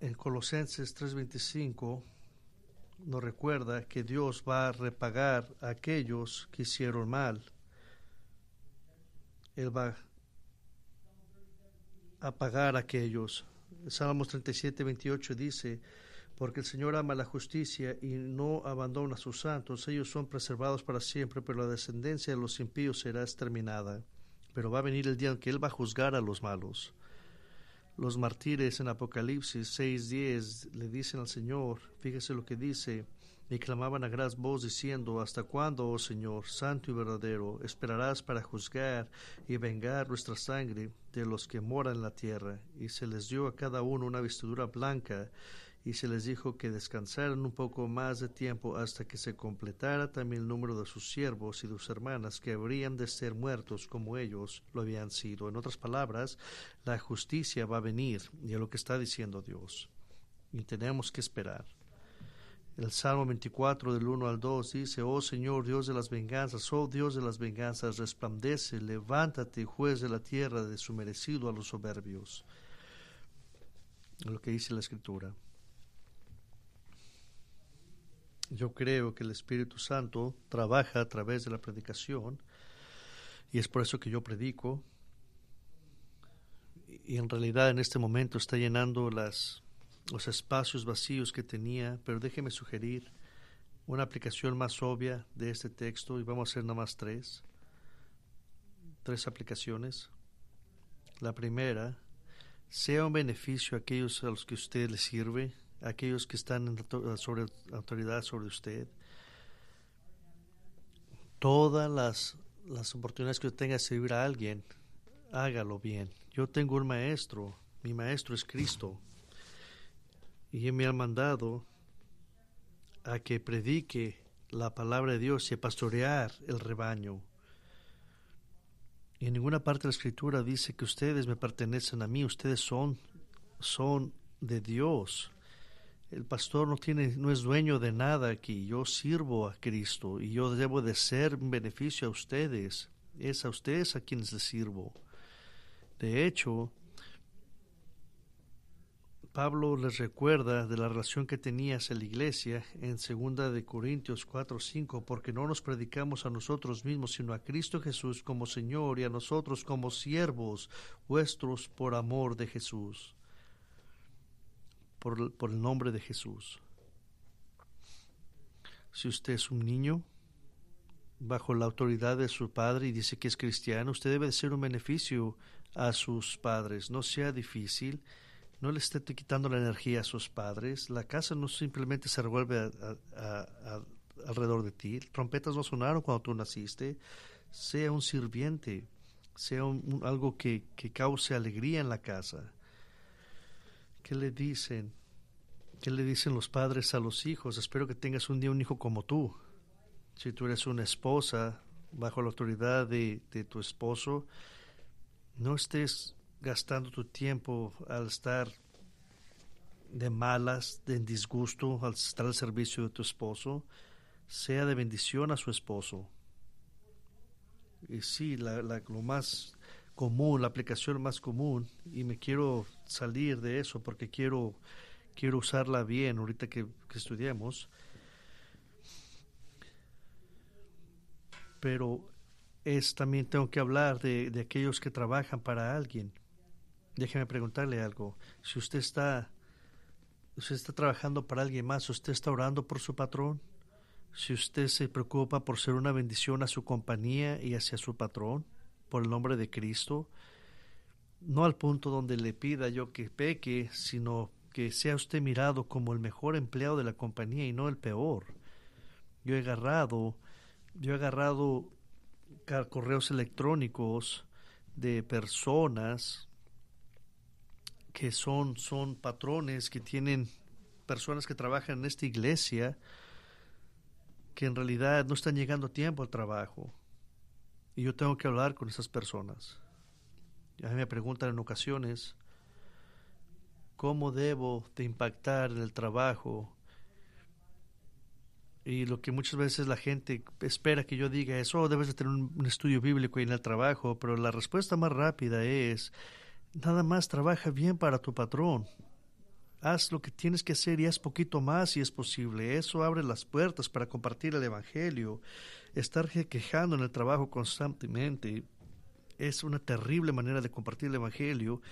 en Colosenses 3:25 nos recuerda que Dios va a repagar a aquellos que hicieron mal. Él va a pagar a aquellos. Salmos 37, 28 dice, porque el Señor ama la justicia y no abandona a sus santos. Ellos son preservados para siempre, pero la descendencia de los impíos será exterminada. Pero va a venir el día en que Él va a juzgar a los malos. Los mártires en Apocalipsis 6:10 le dicen al Señor, fíjese lo que dice, y clamaban a gran voz diciendo, ¿Hasta cuándo, oh Señor, santo y verdadero, esperarás para juzgar y vengar nuestra sangre de los que moran en la tierra? Y se les dio a cada uno una vestidura blanca, y se les dijo que descansaran un poco más de tiempo hasta que se completara también el número de sus siervos y de sus hermanas que habrían de ser muertos como ellos lo habían sido. En otras palabras, la justicia va a venir y es lo que está diciendo Dios. Y tenemos que esperar. El Salmo 24 del 1 al 2 dice, Oh Señor, Dios de las venganzas, oh Dios de las venganzas, resplandece, levántate, juez de la tierra, de su merecido a los soberbios. Lo que dice la escritura. Yo creo que el Espíritu Santo trabaja a través de la predicación y es por eso que yo predico. Y en realidad en este momento está llenando los espacios vacíos que tenía, pero déjeme sugerir una aplicación más obvia de este texto y vamos a hacer nada más tres, tres aplicaciones. La primera, sea un beneficio a aquellos a los que usted le sirve, aquellos que están en sobre autoridad sobre usted. Todas las, oportunidades que usted tenga de servir a alguien, hágalo bien. Yo tengo un maestro, mi maestro es Cristo, y él me ha mandado a que predique la palabra de Dios y a pastorear el rebaño. Y En ninguna parte de la escritura dice que ustedes me pertenecen a mí, ustedes son, son de Dios el pastor no tiene, no es dueño de nada aquí. Yo sirvo a Cristo y yo debo de ser un beneficio a ustedes. Es a ustedes a quienes les sirvo. De hecho, Pablo les recuerda de la relación que tenías en la iglesia en segunda de Corintios 4, 5, porque no nos predicamos a nosotros mismos, sino a Cristo Jesús como Señor y a nosotros como siervos vuestros por amor de Jesús por, el nombre de Jesús. Si usted es un niño, bajo la autoridad de su padre y dice que es cristiano, usted debe ser un beneficio a sus padres. No sea difícil, no le esté quitando la energía a sus padres. La casa no simplemente se revuelve alrededor de ti. Trompetas no sonaron cuando tú naciste. Sea un sirviente, sea algo que, que cause alegría en la casa. ¿Qué le dicen? ¿Qué le dicen los padres a los hijos? Espero que tengas un día un hijo como tú. Si tú eres una esposa, bajo la autoridad de, tu esposo, no estés gastando tu tiempo al estar de malas, de disgusto, al estar al servicio de tu esposo. Sea de bendición a su esposo. Y sí, lo más común, la aplicación más común, y me quiero salir de eso porque quiero, quiero usarla bien ahorita que, estudiemos. Pero es también tengo que hablar de, aquellos que trabajan para alguien. Déjeme preguntarle algo. Si usted está, usted está trabajando para alguien más, usted está orando por su patrón, si usted se preocupa por ser una bendición a su compañía y hacia su patrón, por el nombre de Cristo, no al punto donde le pida yo que peque, sino que sea usted mirado como el mejor empleado de la compañía y no el peor. Yo he agarrado, yo he agarrado correos electrónicos de personas que son, son patrones, que tienen personas que trabajan en esta iglesia, que en realidad no están llegando a tiempo al trabajo, y yo tengo que hablar con esas personas. A mí me preguntan en ocasiones, ¿cómo debo de impactar en el trabajo? Y lo que muchas veces la gente espera que yo diga es, oh, debes de tener un, un estudio bíblico en el trabajo, pero la respuesta más rápida es, nada más trabaja bien para tu patrón, haz lo que tienes que hacer y haz poquito más si es posible. Eso abre las puertas para compartir el Evangelio. Estar quejando en el trabajo constantemente es una terrible manera de compartir el Evangelio.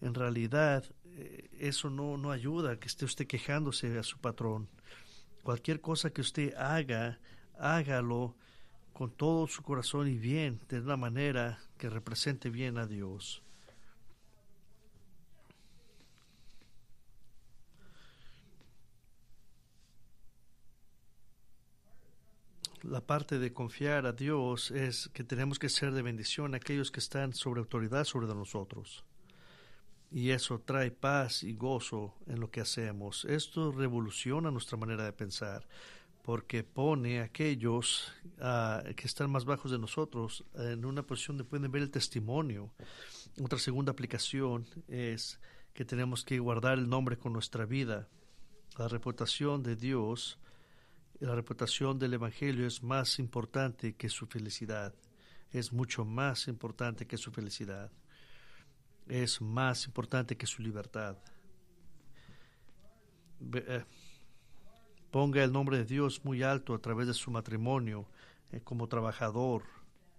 En realidad, eh, eso no, no ayuda a que esté usted quejándose a su patrón. Cualquier cosa que usted haga, hágalo con todo su corazón y bien, de una manera que represente bien a Dios. la parte de confiar a Dios es que tenemos que ser de bendición a aquellos que están sobre autoridad sobre nosotros. Y eso trae paz y gozo en lo que hacemos. Esto revoluciona nuestra manera de pensar, porque pone a aquellos que están más bajos de nosotros en una posición donde pueden ver el testimonio. Otra segunda aplicación es que tenemos que guardar el nombre con nuestra vida. La reputación de Dios la reputación del Evangelio es más importante que su felicidad, es mucho más importante que su felicidad, es más importante que su libertad. Eh, ponga el nombre de Dios muy alto a través de su matrimonio, eh, como trabajador,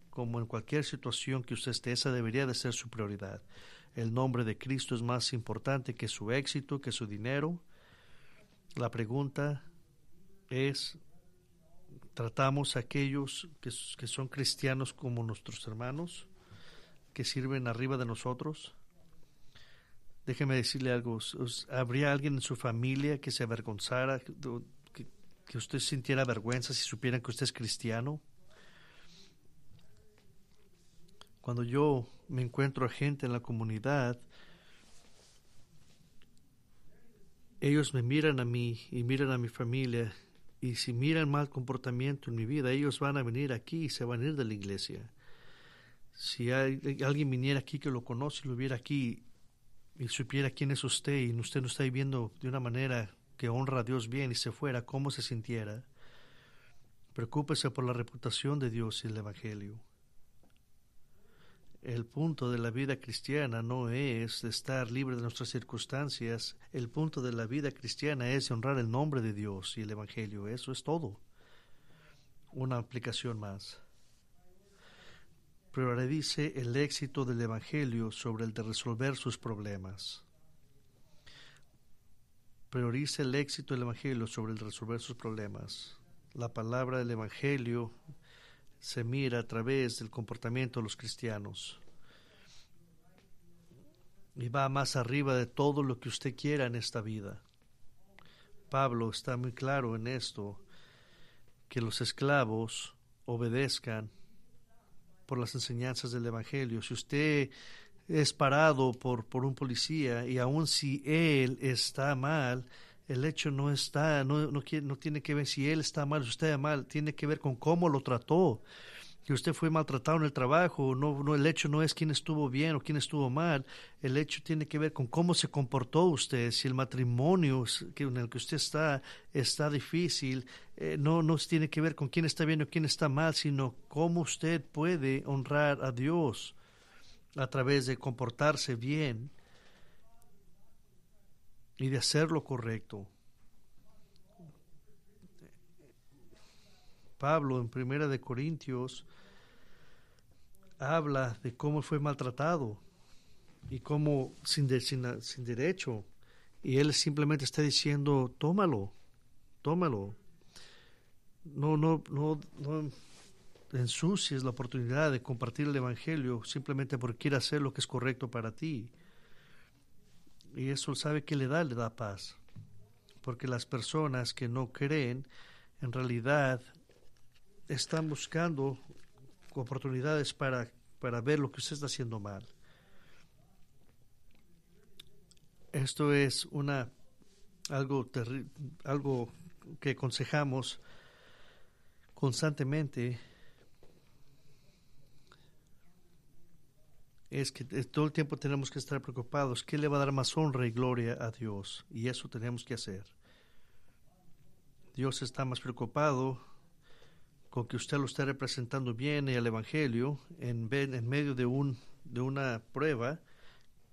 como en cualquier situación que usted esté, esa debería de ser su prioridad. El nombre de Cristo es más importante que su éxito, que su dinero. La pregunta es tratamos a aquellos que, son cristianos como nuestros hermanos, que sirven arriba de nosotros. Déjeme decirle algo, ¿habría alguien en su familia que se avergonzara, que, que usted sintiera vergüenza si supieran que usted es cristiano? Cuando yo me encuentro a gente en la comunidad, ellos me miran a mí y miran a mi familia y si miran mal comportamiento en mi vida, ellos van a venir aquí y se van a ir de la iglesia. Si alguien viniera aquí que lo conoce, y lo viera aquí y supiera quién es usted y usted no está viviendo de una manera que honra a Dios bien y se fuera, ¿cómo se sintiera? Preocúpese por la reputación de Dios y el Evangelio. El punto de la vida cristiana no es estar libre de nuestras circunstancias, el punto de la vida cristiana es honrar el nombre de Dios y el Evangelio, eso es todo. Una aplicación más. Priorice el éxito del Evangelio sobre el de resolver sus problemas. Priorice el éxito del Evangelio sobre el de resolver sus problemas. La palabra del Evangelio se mira a través del comportamiento de los cristianos. Y va más arriba de todo lo que usted quiera en esta vida. Pablo está muy claro en esto, que los esclavos obedezcan por las enseñanzas del Evangelio. Si usted es parado por, por un policía y aun si él está mal, el hecho no está, no, no, tiene que ver si él está mal, o usted está mal, tiene que ver con cómo lo trató. Que usted fue maltratado en el trabajo, no, el hecho no es quién estuvo bien o quién estuvo mal, el hecho tiene que ver con cómo se comportó usted, si el matrimonio en el que usted está está difícil, eh, no, no tiene que ver con quién está bien o quién está mal, sino cómo usted puede honrar a Dios a través de comportarse bien y de hacer lo correcto. Pablo en Primera de Corintios habla de cómo fue maltratado y cómo sin, sin, derecho. Y él simplemente está diciendo, tómalo, tómalo. No, no, no, no ensucies la oportunidad de compartir el Evangelio simplemente porque quiere hacer lo que es correcto para ti. Y eso sabe que le da, le da paz. Porque las personas que no creen, en realidad, están buscando oportunidades para, para ver lo que usted está haciendo mal. Esto es una algo algo que aconsejamos constantemente es que eh, todo el tiempo tenemos que estar preocupados. ¿Qué le va a dar más honra y gloria a Dios? Y eso tenemos que hacer. Dios está más preocupado con que usted lo esté representando bien en el Evangelio en, en medio de, un, de una prueba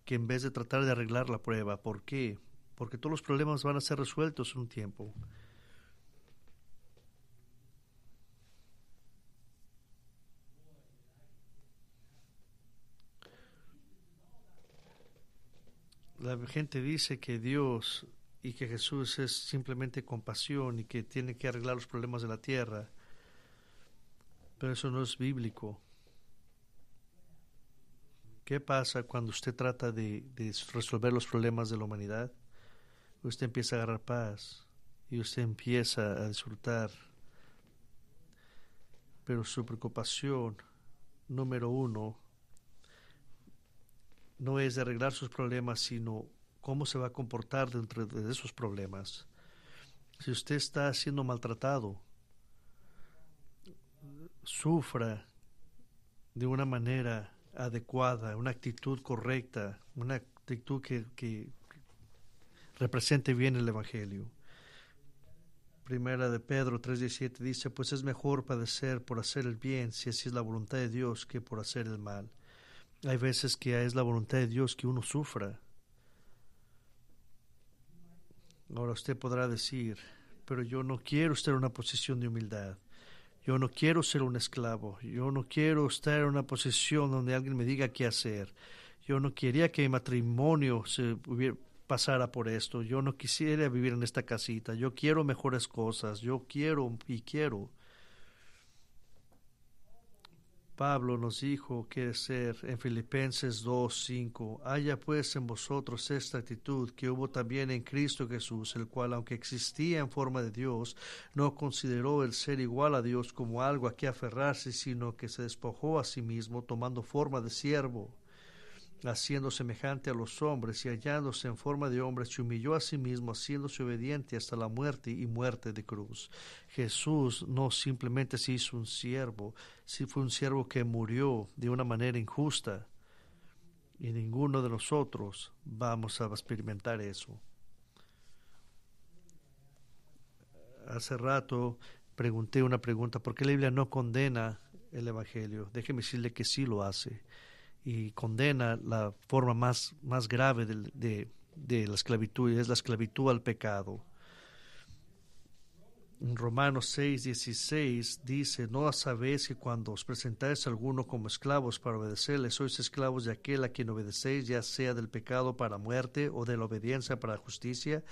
que en vez de tratar de arreglar la prueba. ¿Por qué? Porque todos los problemas van a ser resueltos en un tiempo. la gente dice que Dios y que Jesús es simplemente compasión y que tiene que arreglar los problemas de la tierra, pero eso no es bíblico. ¿Qué pasa cuando usted trata de, resolver los problemas de la humanidad? Usted empieza a agarrar paz y usted empieza a disfrutar. Pero su preocupación número uno no es de arreglar sus problemas, sino cómo se va a comportar dentro de esos problemas. Si usted está siendo maltratado, sufra de una manera adecuada, una actitud correcta, una actitud que, represente bien el Evangelio. Primera de Pedro 3:17 dice, pues es mejor padecer por hacer el bien, si así es la voluntad de Dios, que por hacer el mal. Hay veces que es la voluntad de Dios que uno sufra. Ahora usted podrá decir, pero yo no quiero estar en una posición de humildad. Yo no quiero ser un esclavo. Yo no quiero estar en una posición donde alguien me diga qué hacer. Yo no quería que mi matrimonio se pasara por esto. Yo no quisiera vivir en esta casita. Yo quiero mejores cosas. Yo quiero y quiero. Pablo nos dijo que ser en Filipenses 2:5. Haya pues en vosotros esta actitud que hubo también en Cristo Jesús, el cual, aunque existía en forma de Dios, no consideró el ser igual a Dios como algo a que aferrarse, sino que se despojó a sí mismo, tomando forma de siervo haciendo semejante a los hombres y hallándose en forma de hombre, se humilló a sí mismo, haciéndose obediente hasta la muerte y muerte de cruz. Jesús no simplemente se hizo un siervo, si fue un siervo que murió de una manera injusta. Y ninguno de nosotros vamos a experimentar eso. Hace rato pregunté una pregunta, ¿por qué la Biblia no condena el Evangelio? Déjeme decirle que sí lo hace y condena la forma más, más grave de, la esclavitud, es la esclavitud al pecado. En Romanos 6, 16 dice, no sabéis que cuando os presentáis a alguno como esclavos para obedecerle, sois esclavos de aquel a quien obedecéis, ya sea del pecado para muerte o de la obediencia para justicia,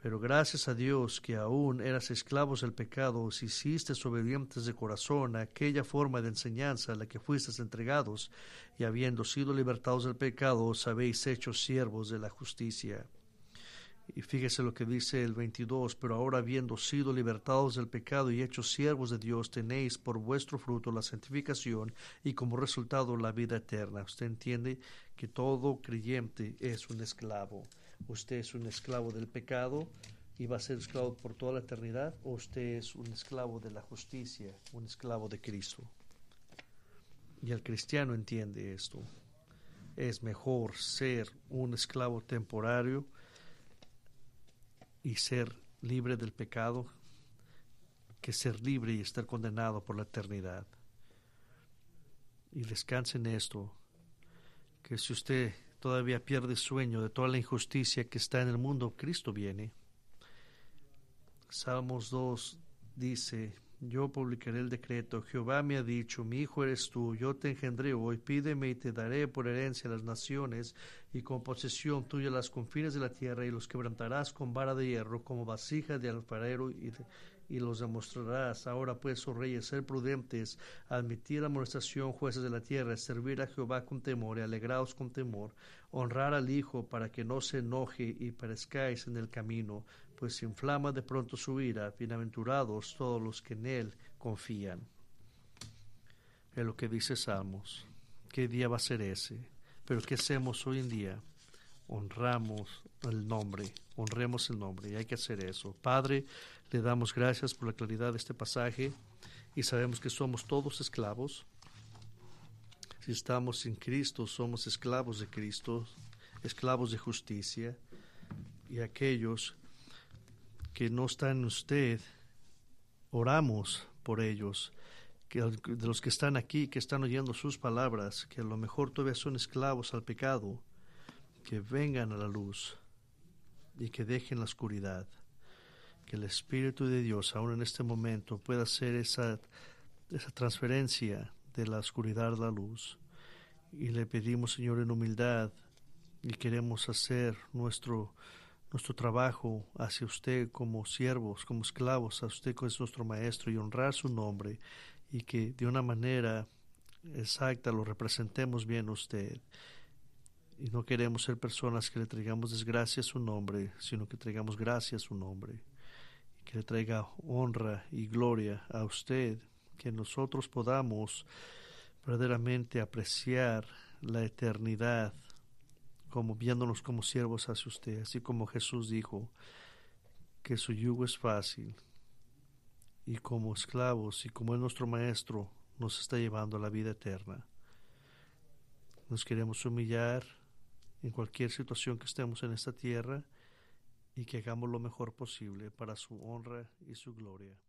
pero gracias a Dios que aún eras esclavos del pecado, os hiciste obedientes de corazón a aquella forma de enseñanza a la que fuisteis entregados, y habiendo sido libertados del pecado, os habéis hecho siervos de la justicia. Y fíjese lo que dice el 22, pero ahora habiendo sido libertados del pecado y hechos siervos de Dios, tenéis por vuestro fruto la santificación y como resultado la vida eterna. Usted entiende que todo creyente es un esclavo usted es un esclavo del pecado y va a ser esclavo por toda la eternidad, o usted es un esclavo de la justicia, un esclavo de Cristo. Y el cristiano entiende esto. Es mejor ser un esclavo temporario y ser libre del pecado que ser libre y estar condenado por la eternidad. Y descanse en esto, que si usted todavía pierde sueño de toda la injusticia que está en el mundo, Cristo viene. Salmos 2 dice, yo publicaré el decreto, Jehová me ha dicho, mi hijo eres tú, yo te engendré hoy, pídeme y te daré por herencia las naciones y con posesión tuya las confines de la tierra y los quebrantarás con vara de hierro como vasija de alfarero y de, y los demostrarás. Ahora pues, oh reyes, ser prudentes, admitir amonestación, jueces de la tierra, servir a Jehová con temor y alegraos con temor, honrar al Hijo para que no se enoje y perezcáis en el camino, pues se inflama de pronto su ira. Bienaventurados todos los que en Él confían. Es lo que dice Salmos. ¿Qué día va a ser ese? Pero ¿qué hacemos hoy en día? honramos el nombre, honremos el nombre y hay que hacer eso. Padre, le damos gracias por la claridad de este pasaje y sabemos que somos todos esclavos. Si estamos sin Cristo, somos esclavos de Cristo, esclavos de justicia. Y aquellos que no están en usted, oramos por ellos, que, de los que están aquí, que están oyendo sus palabras, que a lo mejor todavía son esclavos al pecado, que vengan a la luz y que dejen la oscuridad que el Espíritu de Dios aún en este momento pueda hacer esa, esa transferencia de la oscuridad a la luz. Y le pedimos, Señor, en humildad y queremos hacer nuestro, nuestro trabajo hacia usted como siervos, como esclavos, a usted que es nuestro maestro y honrar su nombre y que de una manera exacta lo representemos bien a usted. Y no queremos ser personas que le traigamos desgracia a su nombre, sino que traigamos gracia a su nombre que le traiga honra y gloria a usted, que nosotros podamos verdaderamente apreciar la eternidad como viéndonos como siervos hacia usted, así como Jesús dijo que su yugo es fácil y como esclavos y como es nuestro maestro nos está llevando a la vida eterna. Nos queremos humillar en cualquier situación que estemos en esta tierra y que hagamos lo mejor posible para su honra y su gloria.